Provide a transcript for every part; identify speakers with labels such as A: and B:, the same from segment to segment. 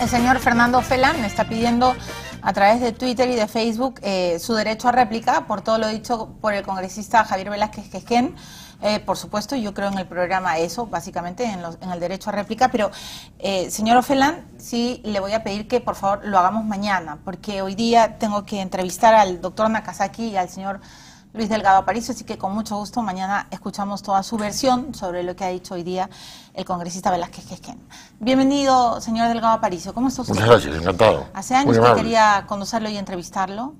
A: El señor Fernando me está pidiendo a través de Twitter y de Facebook eh, su derecho a réplica por todo lo dicho por el congresista Javier Velázquez Quején. Eh, por supuesto, yo creo en el programa eso, básicamente en, el derecho a réplica, pero eh, señor Ofelán, sí le voy a pedir que por favor lo hagamos mañana, porque hoy día tengo que entrevistar al doctor Nakazaki y al señor Luis Delgado Aparicio, así que con mucho gusto mañana escuchamos toda su versión sobre lo que ha dicho hoy día el congresista Velázquez Bienvenido, señor Delgado Aparicio, ¿cómo está usted? Muchas gracias,
B: encantado. Hace años que quería
A: conocerlo y entrevistarlo.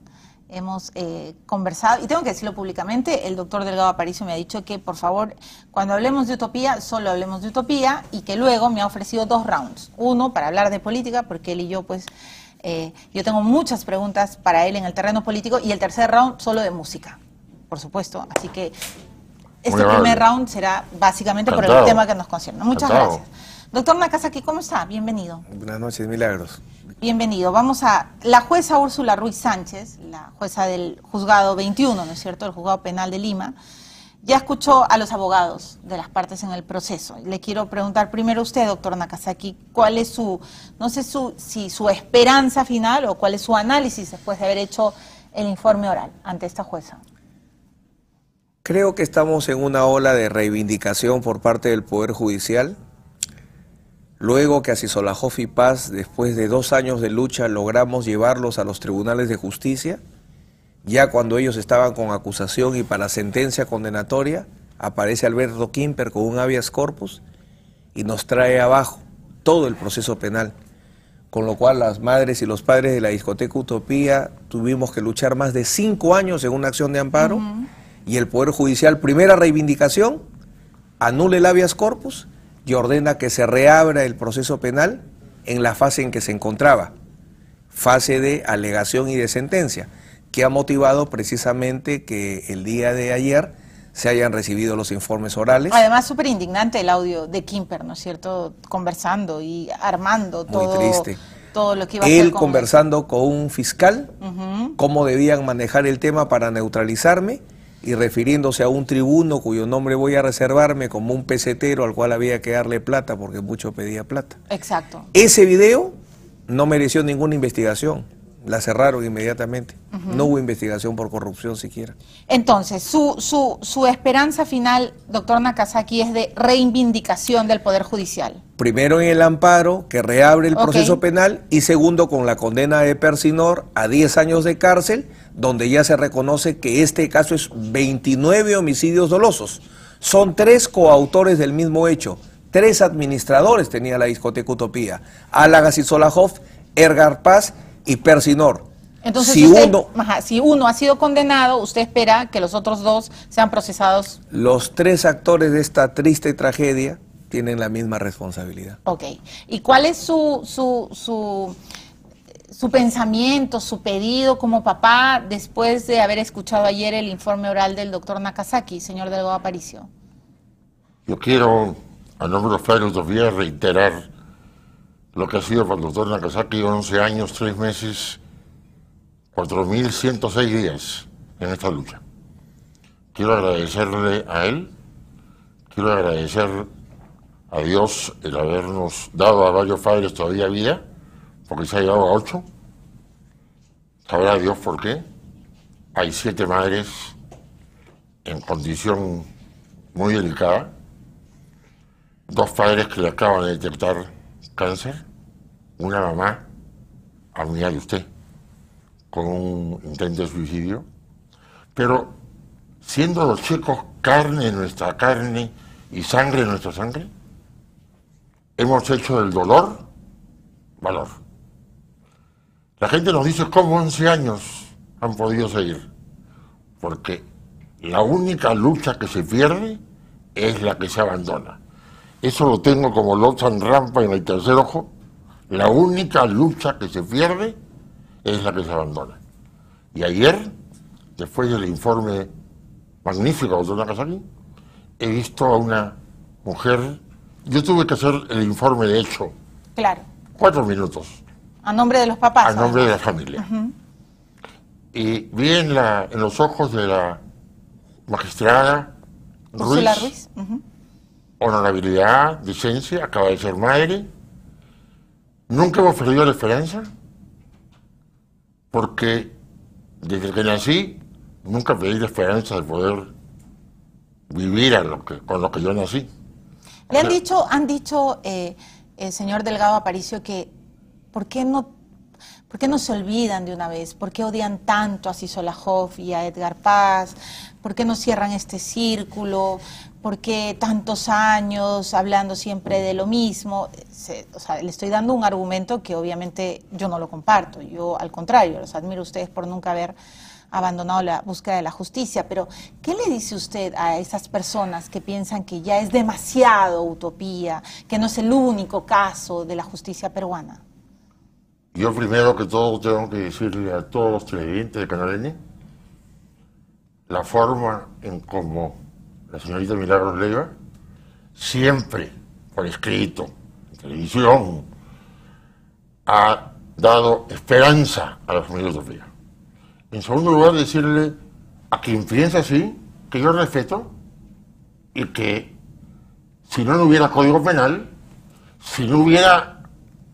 A: Hemos eh, conversado, y tengo que decirlo públicamente, el doctor Delgado Aparicio me ha dicho que, por favor, cuando hablemos de utopía, solo hablemos de utopía, y que luego me ha ofrecido dos rounds. Uno para hablar de política, porque él y yo, pues, eh, yo tengo muchas preguntas para él en el terreno político, y el tercer round solo de música por supuesto. Así que este primer round será básicamente por el tema que nos concierne. Muchas gracias. Doctor Nakazaki, ¿cómo está? Bienvenido.
C: Buenas noches, Milagros.
A: Bienvenido. Vamos a la jueza Úrsula Ruiz Sánchez, la jueza del juzgado 21, ¿no es cierto?, el juzgado penal de Lima, ya escuchó a los abogados de las partes en el proceso. Le quiero preguntar primero a usted, doctor Nakasaki, cuál es su, no sé su, si su esperanza final o cuál es su análisis después de haber hecho el informe oral ante esta jueza.
C: Creo que estamos en una ola de reivindicación por parte del Poder Judicial. Luego que Cisolajof y Paz, después de dos años de lucha, logramos llevarlos a los tribunales de justicia, ya cuando ellos estaban con acusación y para sentencia condenatoria, aparece Alberto Kimper con un habeas corpus y nos trae abajo todo el proceso penal. Con lo cual las madres y los padres de la discoteca Utopía tuvimos que luchar más de cinco años en una acción de amparo y el Poder Judicial, primera reivindicación, anule el corpus y ordena que se reabra el proceso penal en la fase en que se encontraba, fase de alegación y de sentencia, que ha motivado precisamente que el día de ayer se hayan recibido los informes orales. Además,
A: súper indignante el audio de Kimper, ¿no es cierto?, conversando y armando Muy todo. Triste. Todo lo que iba a Él conversando
C: con un fiscal, cómo debían manejar el tema para neutralizarme y refiriéndose a un tribuno cuyo nombre voy a reservarme como un pesetero al cual había que darle plata porque mucho pedía plata. Exacto. Ese video no mereció ninguna investigación. La cerraron inmediatamente. No hubo investigación por corrupción siquiera.
A: Entonces, su, su, su esperanza final, doctor Nakazaki, es de reivindicación del Poder Judicial.
C: Primero en el amparo, que reabre el proceso penal, y segundo con la condena de Persinor a 10 años de cárcel donde ya se reconoce que este caso es 29 homicidios dolosos. Son tres coautores del mismo hecho. Tres administradores tenía la discoteca Utopía. Alagas y Solajoff, Ergar Paz y Persinor.
A: Entonces, si, uno, ha sido condenado, usted espera que los otros dos sean procesados.
C: Los tres actores de esta triste tragedia tienen la misma responsabilidad.
A: Ok. ¿Y cuál es su, su su pensamiento, su pedido como papá después de haber escuchado ayer el informe oral del doctor Nakazaki, señor Delgado Aparicio?
B: Yo quiero, a nombre de los padres reiterar lo que ha sido para el doctor Nakazaki 11 años, 3 meses, 4.106 días en esta lucha. Quiero agradecerle a él, quiero agradecer a Dios el habernos dado a varios padres todavía vida porque se ha llegado a ocho? ¿Sabrá Dios por qué? Hay siete madres en condición muy delicada, dos padres que le acaban de detectar cáncer, una mamá a de usted con un intento de suicidio, pero siendo los chicos carne nuestra carne y sangre nuestra sangre, hemos hecho del dolor valor. La gente nos dice cómo 11 años han podido seguir, porque la única lucha que se pierde es la que se abandona. Eso lo tengo como en Rampa en el tercer ojo. La única lucha que se pierde es la que se abandona. Y ayer, después del informe magnífico de Dona Casarín, he visto a una mujer. Yo tuve que hacer el informe de hecho. Claro. Cuatro minutos.
A: A nombre de los papás. A nombre de la familia.
B: Y vi en, la, en, los ojos de la magistrada Ruiz, honorabilidad, licencia, acaba de ser madre. Nunca me perdido la esperanza, porque desde que nací nunca perdí la esperanza de poder vivir lo que, con lo que yo nací. Le han
A: dicho, han dicho el eh, eh, señor Delgado Aparicio que ¿Por qué no, se olvidan de una vez? ¿Por qué odian tanto a Hoff y a Edgar Paz? ¿Por qué no cierran este círculo? ¿Por qué tantos años hablando siempre de lo mismo? le estoy dando un argumento que obviamente yo no lo comparto. Yo, al contrario, los admiro a ustedes por nunca haber abandonado la búsqueda de la justicia, pero ¿qué le dice usted a esas personas que piensan que ya es demasiado utopía, que no es el único caso de la justicia peruana?
B: Yo primero que todo tengo que decirle a todos los televidentes de Canal N la forma en cómo la señorita Milagros Leiva siempre por escrito, en televisión, ha dado esperanza a la de Fría. En segundo lugar, decirle a quien piensa así, que yo respeto y que si no, no hubiera código penal, si no hubiera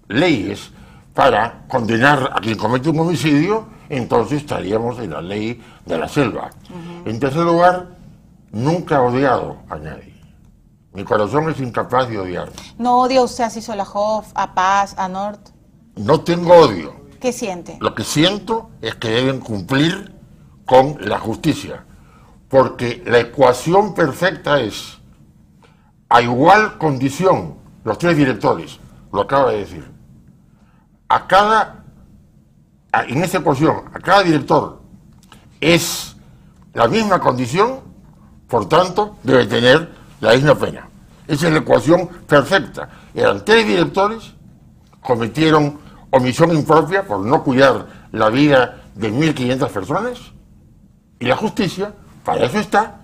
B: leyes para condenar a quien comete un homicidio, entonces estaríamos en la ley de la selva. En tercer lugar, nunca he odiado a nadie. Mi corazón es incapaz de odiar.
A: ¿No odia usted a Sisolajov, a Paz, a Nord?
B: No tengo odio. ¿Qué siente? Lo que siento es que deben cumplir con la justicia, porque la ecuación perfecta es a igual condición los tres directores, lo acaba de decir, a cada, en esa ecuación, a cada director es la misma condición, por tanto, debe tener la misma pena. Esa es la ecuación perfecta. Eran tres directores, cometieron omisión impropia por no cuidar la vida de 1.500 personas, y la justicia, para eso está,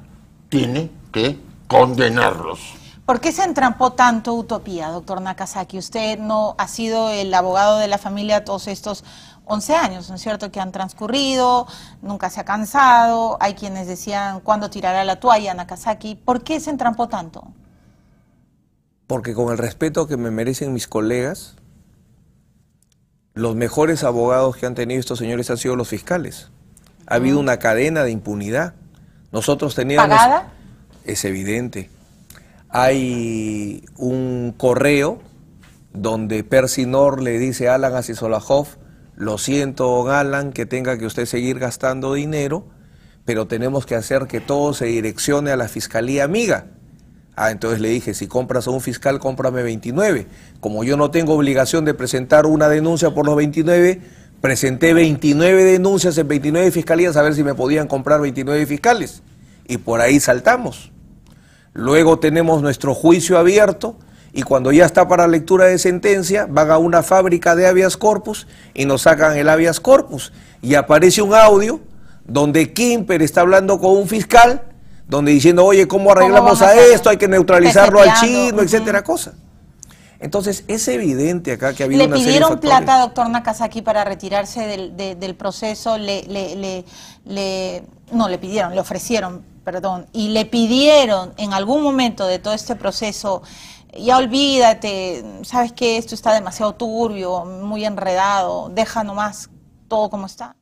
B: tiene que condenarlos.
A: ¿Por qué se entrampó tanto Utopía, doctor Nakasaki? Usted no ha sido el abogado de la familia todos estos 11 años, ¿no es cierto?, que han transcurrido, nunca se ha cansado, hay quienes decían, ¿cuándo tirará la toalla Nakasaki? ¿Por qué se entrampó tanto?
C: Porque con el respeto que me merecen mis colegas, los mejores abogados que han tenido estos señores han sido los fiscales. Ha habido una cadena de impunidad. Nosotros teníamos... ¿Pagada? Es evidente. Hay un correo donde Percy Nor le dice a Alan Asisolajov, lo siento, don Alan, que tenga que usted seguir gastando dinero, pero tenemos que hacer que todo se direccione a la fiscalía amiga. Ah, entonces le dije, si compras a un fiscal, cómprame 29. Como yo no tengo obligación de presentar una denuncia por los 29, presenté 29 denuncias en 29 fiscalías a ver si me podían comprar 29 fiscales. Y por ahí saltamos. Luego tenemos nuestro juicio abierto y cuando ya está para lectura de sentencia, van a una fábrica de habeas corpus y nos sacan el habeas corpus. Y aparece un audio donde Kimper está hablando con un fiscal, donde diciendo, oye, ¿cómo arreglamos a, esto? Hay que neutralizarlo al chino, etcétera, cosa. Entonces, es evidente acá que ha habido ¿Le pidieron serie plata,
A: doctor Nakazaki, para retirarse del, del proceso? le, le, no, le pidieron, le ofrecieron perdón, y le pidieron en algún momento de todo este proceso, ya olvídate, sabes que esto está demasiado turbio, muy enredado, deja nomás todo como está?